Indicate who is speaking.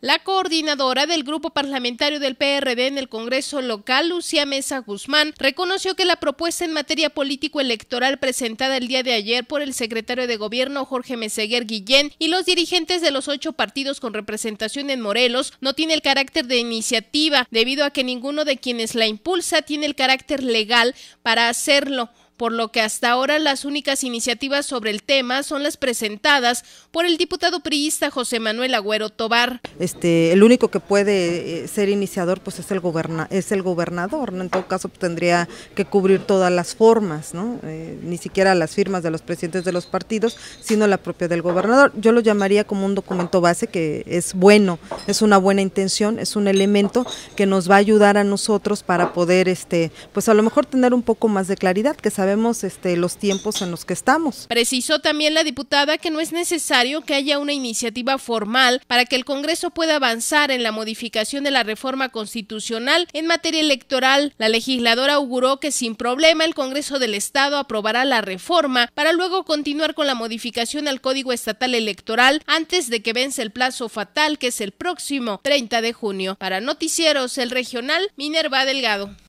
Speaker 1: La coordinadora del grupo parlamentario del PRD en el Congreso local, Lucía Mesa
Speaker 2: Guzmán, reconoció que la propuesta en materia político-electoral presentada el día de ayer por el secretario de Gobierno Jorge Meseguer Guillén y los dirigentes de los ocho partidos con representación en Morelos no tiene el carácter de iniciativa, debido a que ninguno de quienes la impulsa tiene el carácter legal para hacerlo por lo que hasta ahora las únicas iniciativas sobre el tema son las presentadas por el diputado priista José Manuel Agüero Tobar.
Speaker 3: Este, el único que puede eh, ser iniciador pues es el goberna, es el gobernador, En todo caso pues, tendría que cubrir todas las formas, ¿no? Eh, ni siquiera las firmas de los presidentes de los partidos, sino la propia del gobernador. Yo lo llamaría como un documento base que es bueno, es una buena intención, es un elemento que nos va a ayudar a nosotros para poder este, pues a lo mejor tener un poco más de claridad, que sabemos Vemos este, los tiempos en los que estamos.
Speaker 2: Precisó también la diputada que no es necesario que haya una iniciativa formal para que el Congreso pueda avanzar en la modificación de la reforma constitucional en materia electoral. La legisladora auguró que sin problema el Congreso del Estado aprobará la reforma para luego continuar con la modificación al Código Estatal Electoral antes de que vence el plazo fatal que es el
Speaker 1: próximo 30 de junio. Para Noticieros, el regional Minerva Delgado.